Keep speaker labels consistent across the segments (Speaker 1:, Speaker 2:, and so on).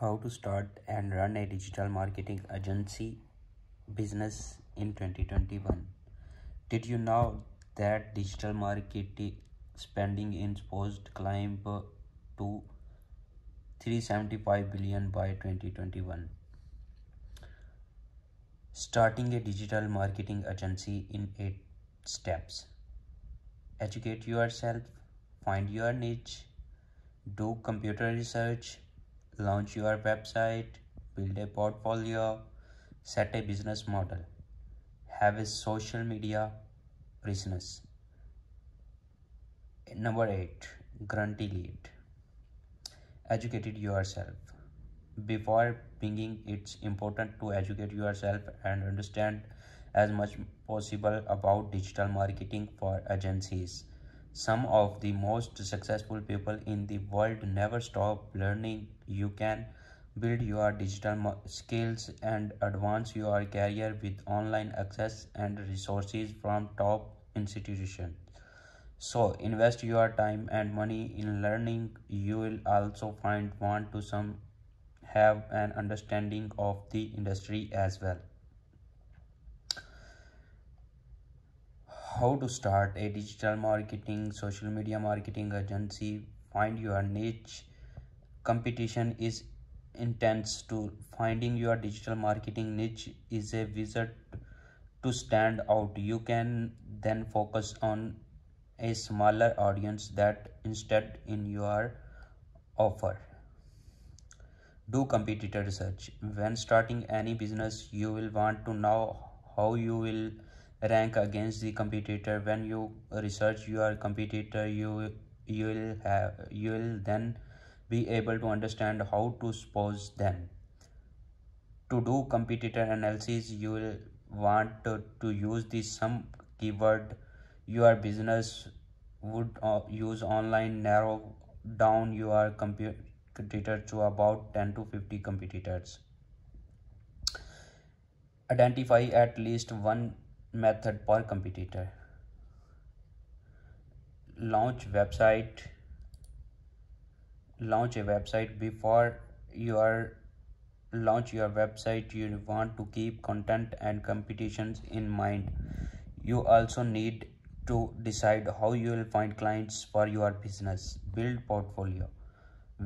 Speaker 1: how to start and run a digital marketing agency business in 2021 did you know that digital marketing spending is supposed to climb to 375 billion by 2021 starting a digital marketing agency in 8 steps educate yourself find your niche do computer research launch your website, build a portfolio, set a business model, have a social media business. Number 8. grantee Lead Educate yourself Before pinging, it's important to educate yourself and understand as much possible about digital marketing for agencies some of the most successful people in the world never stop learning you can build your digital skills and advance your career with online access and resources from top institutions so invest your time and money in learning you will also find one to some have an understanding of the industry as well how to start a digital marketing social media marketing agency find your niche competition is intense to finding your digital marketing niche is a wizard to stand out you can then focus on a smaller audience that instead in your offer do competitor research when starting any business you will want to know how you will rank against the competitor when you research your competitor you you'll have you'll then be able to understand how to spouse them to do competitor analysis you will want to, to use the some keyword your business would uh, use online narrow down your competitor to about 10 to 50 competitors identify at least one method per competitor launch website launch a website before you are launch your website you want to keep content and competitions in mind you also need to decide how you will find clients for your business build portfolio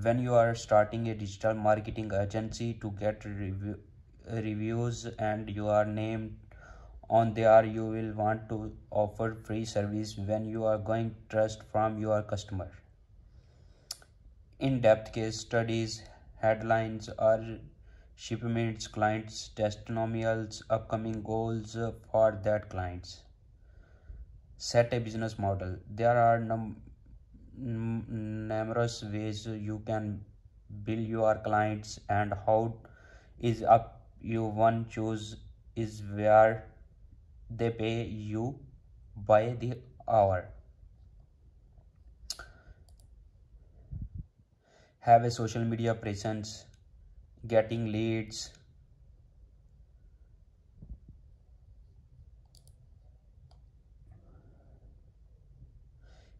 Speaker 1: when you are starting a digital marketing agency to get review, reviews and your name on there you will want to offer free service when you are going trust from your customer in-depth case studies headlines are shipments clients testimonials upcoming goals for that clients set a business model there are numerous ways you can build your clients and how is up you one choose is where they pay you by the hour. Have a social media presence, getting leads.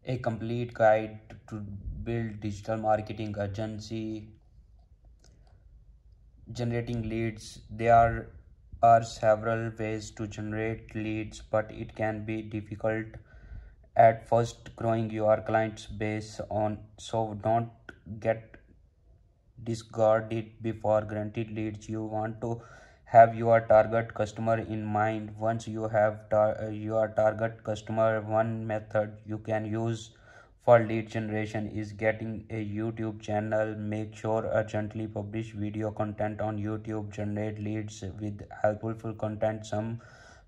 Speaker 1: A complete guide to build digital marketing agency generating leads they are are several ways to generate leads, but it can be difficult at first growing your clients base on so don't get discarded before granted leads you want to have your target customer in mind once you have tar your target customer one method you can use for lead generation is getting a YouTube channel. Make sure urgently publish video content on YouTube. Generate leads with helpful content. Some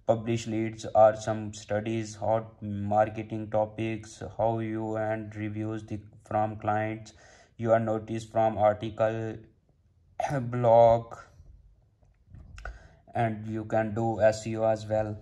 Speaker 1: publish leads are some studies, hot marketing topics, how you and reviews the, from clients. You are noticed from article, blog, and you can do SEO as well.